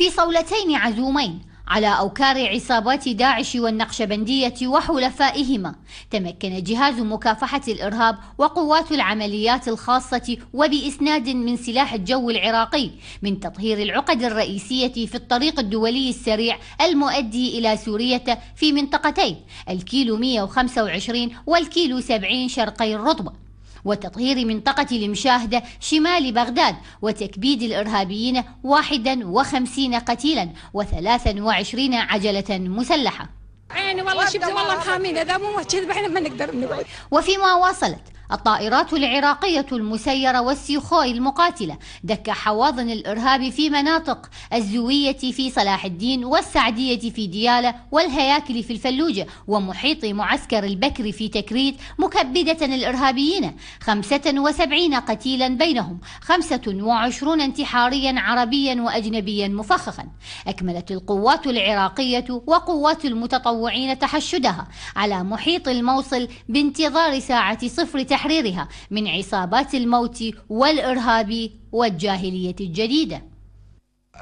في صولتين عزومين على أوكار عصابات داعش والنقشبندية وحلفائهما تمكن جهاز مكافحة الإرهاب وقوات العمليات الخاصة وبإسناد من سلاح الجو العراقي من تطهير العقد الرئيسية في الطريق الدولي السريع المؤدي إلى سورية في منطقتين الكيلو 125 والكيلو 70 شرقي الرطبة وتطهير منطقة المشاهدة شمال بغداد وتكبيد الإرهابيين 51 قتيلا و23 عجلة مسلحة عيني والله شبت والله مخامين اذا مو كذب احنا ما نقدر نبعد وفيما واصلت الطائرات العراقية المسيرة والسيخوي المقاتلة دك حواضن الإرهاب في مناطق الزوية في صلاح الدين والسعدية في ديالة والهياكل في الفلوجة ومحيط معسكر البكر في تكريت مكبدة الإرهابيين 75 قتيلا بينهم 25 انتحاريا عربيا وأجنبيا مفخخا أكملت القوات العراقية وقوات المتطوعين تحشدها على محيط الموصل بانتظار ساعة صفر تحت تحريرها من عصابات الموت والإرهاب والجاهلية الجديدة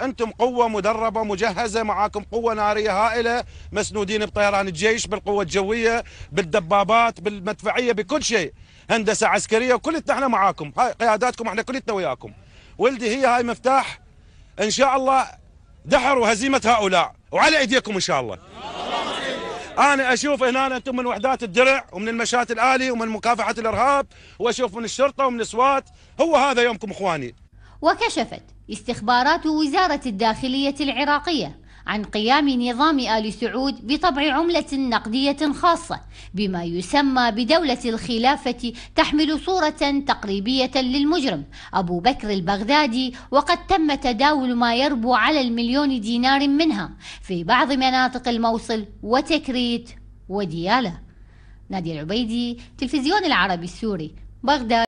انتم قوه مدربه مجهزه معاكم قوه ناريه هائله مسنودين بطيران الجيش بالقوه الجويه بالدبابات بالمدفعيه بكل شيء هندسه عسكريه وكلتنا احنا معاكم هاي قياداتكم احنا كلتنا وياكم ولدي هي هاي مفتاح ان شاء الله دحر وهزيمه هؤلاء وعلى ايديكم ان شاء الله انا اشوف هنا انتم من وحدات الدرع ومن المشات الالي ومن مكافحه الارهاب واشوف من الشرطه ومن السوات هو هذا يومكم اخواني وكشفت استخبارات وزاره الداخليه العراقيه عن قيام نظام آل سعود بطبع عملة نقدية خاصة بما يسمى بدولة الخلافة تحمل صورة تقريبية للمجرم أبو بكر البغدادي وقد تم تداول ما يربو على المليون دينار منها في بعض مناطق الموصل وتكريت وديالة نادي العبيدي تلفزيون العربي السوري بغداد